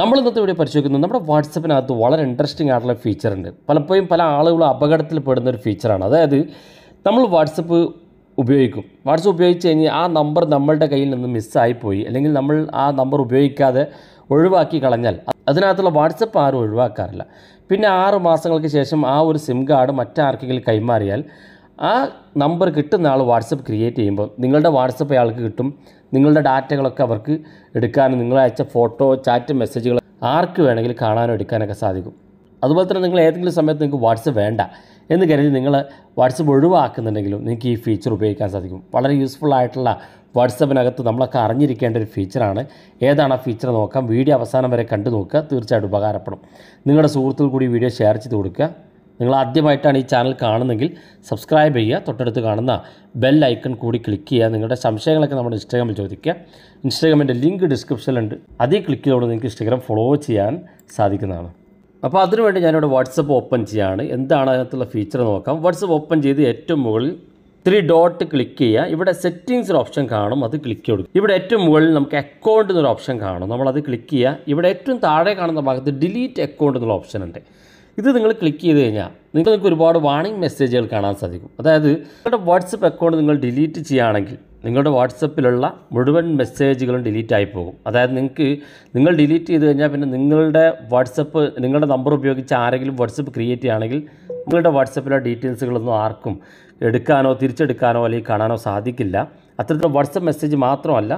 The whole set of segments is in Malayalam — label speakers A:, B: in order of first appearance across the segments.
A: നമ്മൾ ഇന്നത്തെ ഇവിടെ പരിശോധിക്കുന്നത് നമ്മുടെ വാട്സപ്പിനകത്ത് വളരെ ഇൻട്രസ്റ്റിംഗ് ആയിട്ടുള്ള ഫീച്ചർ ഉണ്ട് പലപ്പോഴും പല ആളുകളും അപകടത്തിൽ പെടുന്ന ഒരു ഫീച്ചറാണ് അതായത് നമ്മൾ വാട്സപ്പ് ഉപയോഗിക്കും വാട്സപ്പ് ഉപയോഗിച്ച് കഴിഞ്ഞ് ആ നമ്പർ നമ്മളുടെ കയ്യിൽ നിന്ന് മിസ്സായിപ്പോയി അല്ലെങ്കിൽ നമ്മൾ ആ നമ്പർ ഉപയോഗിക്കാതെ ഒഴിവാക്കി കളഞ്ഞാൽ അതിനകത്തുള്ള വാട്സപ്പ് ആരും ഒഴിവാക്കാറില്ല പിന്നെ ആറ് മാസങ്ങൾക്ക് ശേഷം ആ ഒരു സിം കാർഡ് മറ്റാർക്കെങ്കിലും കൈമാറിയാൽ ആ നമ്പർ കിട്ടുന്ന ആൾ വാട്സപ്പ് ക്രിയേറ്റ് ചെയ്യുമ്പോൾ നിങ്ങളുടെ വാട്സപ്പ് അയാൾക്ക് കിട്ടും നിങ്ങളുടെ ഡാറ്റകളൊക്കെ അവർക്ക് എടുക്കാനും നിങ്ങൾ അയച്ച ഫോട്ടോ ചാറ്റ് മെസ്സേജുകൾ ആർക്ക് വേണമെങ്കിലും കാണാനും എടുക്കാനൊക്കെ സാധിക്കും അതുപോലെ തന്നെ നിങ്ങൾ ഏതെങ്കിലും സമയത്ത് നിങ്ങൾക്ക് വാട്സപ്പ് വേണ്ട എന്ന് കരുതി നിങ്ങൾ വാട്സപ്പ് ഒഴിവാക്കുന്നുണ്ടെങ്കിലും നിങ്ങൾക്ക് ഈ ഫീച്ചർ ഉപയോഗിക്കാൻ സാധിക്കും വളരെ യൂസ്ഫുൾ ആയിട്ടുള്ള വാട്സപ്പിനകത്ത് നമ്മളൊക്കെ അറിഞ്ഞിരിക്കേണ്ട ഒരു ഫീച്ചറാണ് ഏതാണ് ആ ഫീച്ചർ നോക്കാം വീഡിയോ അവസാനം വരെ കണ്ടു നോക്കുക തീർച്ചയായിട്ടും ഉപകാരപ്പെടും നിങ്ങളുടെ സുഹൃത്തുക്കൾ കൂടി വീഡിയോ ഷെയർ ചെയ്ത് കൊടുക്കുക നിങ്ങൾ ആദ്യമായിട്ടാണ് ഈ ചാനൽ കാണുന്നതെങ്കിൽ സബ്സ്ക്രൈബ് ചെയ്യുക തൊട്ടടുത്ത് കാണുന്ന ബെൽ ഐക്കൺ കൂടി ക്ലിക്ക് ചെയ്യുക നിങ്ങളുടെ സംശയങ്ങളൊക്കെ നമ്മുടെ ഇൻസ്റ്റാഗ്രാമിൽ ചോദിക്കുക ഇൻസ്റ്റാഗ്രാമിൻ്റെ ലിങ്ക് ഡിസ്ക്രിപ്ഷനിലുണ്ട് അതേ ക്ലിക്ക് ചെയ്തുകൊണ്ട് നിങ്ങൾക്ക് ഇൻസ്റ്റഗ്രാം ഫോളോ ചെയ്യാൻ സാധിക്കുന്നതാണ് അപ്പോൾ അതിനുവേണ്ടി ഞാനിവിടെ വാട്സപ്പ് ഓപ്പൺ ചെയ്യുകയാണ് എന്താണ് അതിനകത്തുള്ള ഫീച്ചർ നോക്കാം വാട്സപ്പ് ഓപ്പൺ ചെയ്ത് ഏറ്റവും മുകളിൽ ത്രീ ഡോട്ട് ക്ലിക്ക് ചെയ്യുക ഇവിടെ സെറ്റിങ്സ് ഒരു ഓപ്ഷൻ കാണും അത് ക്ലിക്ക് കൊടുക്കും ഇവിടെ ഏറ്റവും മുകളിൽ നമുക്ക് അക്കൗണ്ട് എന്നൊരു ഓപ്ഷൻ കാണും നമ്മളത് ക്ലിക്ക് ചെയ്യുക ഇവിടെ ഏറ്റവും താഴെ കാണുന്ന ഭാഗത്ത് ഡിലീറ്റ് അക്കൗണ്ട് എന്നുള്ള ഓപ്ഷൻ ഉണ്ട് ഇത് നിങ്ങൾ ക്ലിക്ക് ചെയ്ത് കഴിഞ്ഞാൽ നിങ്ങൾക്ക് ഒരുപാട് വാണിംഗ് മെസ്സേജുകൾ കാണാൻ സാധിക്കും അതായത് നിങ്ങളുടെ വാട്സപ്പ് അക്കൗണ്ട് നിങ്ങൾ ഡിലീറ്റ് ചെയ്യുകയാണെങ്കിൽ നിങ്ങളുടെ വാട്സപ്പിലുള്ള മുഴുവൻ മെസ്സേജുകളും ഡിലീറ്റ് ആയി പോകും അതായത് നിങ്ങൾക്ക് നിങ്ങൾ ഡിലീറ്റ് ചെയ്ത് കഴിഞ്ഞാൽ പിന്നെ നിങ്ങളുടെ വാട്സപ്പ് നിങ്ങളുടെ നമ്പർ ഉപയോഗിച്ച് ആരെങ്കിലും വാട്സപ്പ് ക്രിയേറ്റ് ചെയ്യുകയാണെങ്കിൽ നിങ്ങളുടെ വാട്സപ്പിലെ ഡീറ്റെയിൽസുകളൊന്നും ആർക്കും എടുക്കാനോ തിരിച്ചെടുക്കാനോ അല്ലെങ്കിൽ കാണാനോ സാധിക്കില്ല അത്തരത്തിലുള്ള വാട്സപ്പ് മെസ്സേജ് മാത്രമല്ല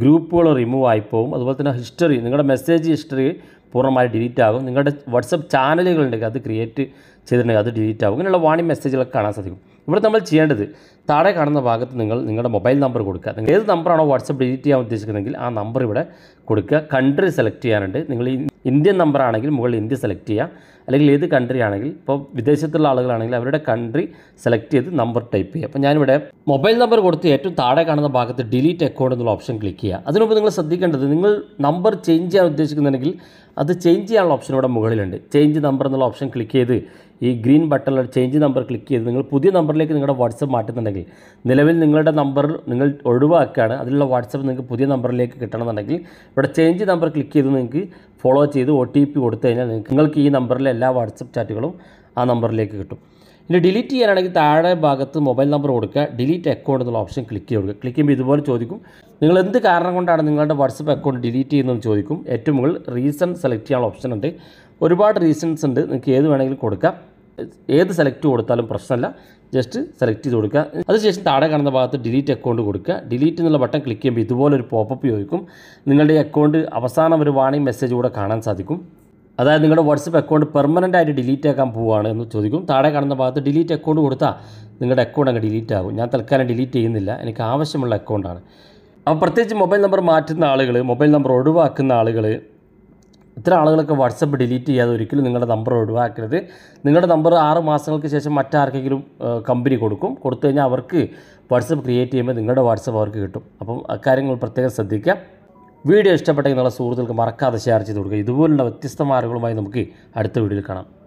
A: ഗ്രൂപ്പുകൾ റിമൂവ് ആയിപ്പോവും അതുപോലെ തന്നെ ഹിസ്റ്ററി നിങ്ങളുടെ മെസ്സേജ് ഹിസ്റ്ററി പൂർണ്ണമായി ഡിലീറ്റ് ആകും നിങ്ങളുടെ വാട്സപ്പ് ചാനലുകളുണ്ടെങ്കിൽ അത് ക്രിയേറ്റ് ചെയ്തിട്ടുണ്ടെങ്കിൽ അത് ഡിലീറ്റ് ആകും ഇങ്ങനെയുള്ള വാണി മെസ്സേജുകളൊക്കെ കാണാൻ സാധിക്കും ഇവിടെ നമ്മൾ ചെയ്യേണ്ടത് താഴെ കാണുന്ന ഭാഗത്ത് നിങ്ങൾ നിങ്ങളുടെ മൊബൈൽ നമ്പർ കൊടുക്കുക നിങ്ങൾ ഏത് നമ്പറാണോ വാട്സപ്പ് ഡിലീറ്റ് ചെയ്യാൻ ഉദ്ദേശിക്കുന്നതെങ്കിൽ ആ നമ്പർ ഇവിടെ കൊടുക്കുക കൺട്രി സെലക്ട് ചെയ്യാനുണ്ട് നിങ്ങൾ ഇന്ത്യൻ നമ്പർ ആണെങ്കിൽ മുകളിൽ ഇന്ത്യ സെലക്ട് ചെയ്യുക അല്ലെങ്കിൽ ഏത് കൺട്രി ആണെങ്കിൽ ഇപ്പോൾ വിദേശത്തുള്ള ആളുകളാണെങ്കിൽ അവരുടെ കൺട്രി സെലക്ട് ചെയ്ത് നമ്പർ ടൈപ്പ് ചെയ്യുക അപ്പോൾ ഞാനിവിടെ മൊബൈൽ നമ്പർ കൊടുത്ത് ഏറ്റവും താഴെ കാണുന്ന ഭാഗത്ത് ഡിലീറ്റ് അക്കൗണ്ട് എന്നുള്ള ഓപ്ഷൻ ക്ലിക്ക് ചെയ്യുക അതിനുമുമ്പ് നിങ്ങൾ ശ്രദ്ധിക്കേണ്ടത് നിങ്ങൾ നമ്പർ ചേഞ്ച് ചെയ്യാൻ ഉദ്ദേശിക്കുന്നുണ്ടെങ്കിൽ അത് ചേഞ്ച് ചെയ്യാനുള്ള ഓപ്ഷൻ ഇവിടെ മുകളിലുണ്ട് ചേഞ്ച് നമ്പർ എന്നുള്ള ഓപ്ഷൻ ക്ലിക്ക് ചെയ്ത് ഈ ഗ്രീൻ ബട്ടണിൽ ചേഞ്ച് നമ്പർ ക്ലിക്ക് ചെയ്ത് നിങ്ങൾ പുതിയ നമ്പറിലേക്ക് നിങ്ങളുടെ വാട്സപ്പ് മാറ്റുന്നുണ്ടെങ്കിൽ കിട്ടണമെന്നുണ്ടെങ്കിൽ നിലവിൽ നിങ്ങളുടെ നമ്പർ നിങ്ങൾ ഒഴിവാക്കുകയാണ് അതിലുള്ള വാട്സപ്പ് നിങ്ങൾക്ക് പുതിയ നമ്പറിലേക്ക് കിട്ടണമെന്നുണ്ടെങ്കിൽ ഇവിടെ ചേഞ്ച് നമ്പർ ക്ലിക്ക് ചെയ്ത് നിങ്ങൾക്ക് ഫോളോ ചെയ്ത് ഒ ടി പി കൊടുത്തു കഴിഞ്ഞാൽ നിങ്ങൾക്ക് ഈ നമ്പറിലെ എല്ലാ വാട്സപ്പ് ചാറ്റുകളും ആ നമ്പറിലേക്ക് കിട്ടും ഇനി ഡിലീറ്റ് ചെയ്യാനാണെങ്കിൽ താഴെ ഭാഗത്ത് മൊബൈൽ നമ്പർ കൊടുക്കുക ഡിലീറ്റ് അക്കൗണ്ട് എന്നുള്ള ഓപ്ഷൻ ക്ലിക്ക് ചെയ്ത് കൊടുക്കുക ക്ലിക്ക് ചെയ്യുമ്പോൾ ഇതുപോലെ ചോദിക്കും നിങ്ങൾ എന്ത് കാരണം കൊണ്ടാണ് നിങ്ങളുടെ വാട്സപ്പ് അക്കൗണ്ട് ഡിലീറ്റ് ചെയ്യുന്നതെന്ന് ചോദിക്കും ഏറ്റവും മുകളിൽ റീസൺ സെലക്ട് ചെയ്യാനുള്ള ഓപ്ഷൻ ഉണ്ട് ഒരുപാട് റീസൺസ് ഉണ്ട് നിങ്ങൾക്ക് ഏത് വേണമെങ്കിലും കൊടുക്കാം ഏത് സെലക്ട് കൊടുത്താലും പ്രശ്നമല്ല ജസ്റ്റ് സെലക്ട് ചെയ്ത് കൊടുക്കുക അതിനുശേഷം താഴെ കാണുന്ന ഭാഗത്ത് ഡിലീറ്റ് അക്കൗണ്ട് കൊടുക്കുക ഡിലീറ്റ് എന്നുള്ള ബട്ടൺ ക്ലിക്ക് ചെയ്യുമ്പോൾ ഇതുപോലൊരു പോപ്പപ്പ് ചോദിക്കും നിങ്ങളുടെ അക്കൗണ്ട് അവസാനം ഒരു വാണിംഗ് മെസ്സേജ് കൂടെ കാണാൻ സാധിക്കും അതായത് നിങ്ങളുടെ വാട്സപ്പ് അക്കൗണ്ട് പെർമനൻ്റ് ആയിട്ട് ഡിലീറ്റ് ആക്കാൻ പോവുകയാണ് എന്ന് ചോദിക്കും താഴെ കാണുന്ന ഭാഗത്ത് ഡിലീറ്റ് അക്കൗണ്ട് കൊടുത്താൽ നിങ്ങളുടെ അക്കൗണ്ട് അങ്ങ് ഡിലീറ്റ് ആകും ഞാൻ തൽക്കാലം ഡിലീറ്റ് ചെയ്യുന്നില്ല എനിക്ക് ആവശ്യമുള്ള അക്കൗണ്ടാണ് അപ്പോൾ പ്രത്യേകിച്ച് മൊബൈൽ നമ്പർ മാറ്റുന്ന ആളുകൾ മൊബൈൽ നമ്പർ ഒഴിവാക്കുന്ന ആളുകൾ ഇത്ര ആളുകളൊക്കെ വാട്സപ്പ് ഡിലീറ്റ് ചെയ്യാതെ ഒരിക്കലും നിങ്ങളുടെ നമ്പർ ഒഴിവാക്കരുത് നിങ്ങളുടെ നമ്പർ ആറ് മാസങ്ങൾക്ക് ശേഷം മറ്റാർക്കെങ്കിലും കമ്പനി കൊടുക്കും കൊടുത്തു കഴിഞ്ഞാൽ അവർക്ക് വാട്സപ്പ് ക്രിയേറ്റ് ചെയ്യുമ്പോൾ നിങ്ങളുടെ വാട്സപ്പ് അവർക്ക് കിട്ടും അപ്പം അക്കാര്യങ്ങൾ പ്രത്യേകം ശ്രദ്ധിക്കുക വീഡിയോ ഇഷ്ടപ്പെട്ടെങ്കിൽ നിങ്ങളുടെ സുഹൃത്തുക്കൾക്ക് മറക്കാതെ ഷെയർ ചെയ്ത് കൊടുക്കുക ഇതുപോലുള്ള വ്യത്യസ്ത മാർഗങ്ങളുമായി നമുക്ക് അടുത്ത വീഡിയോയിൽ കാണാം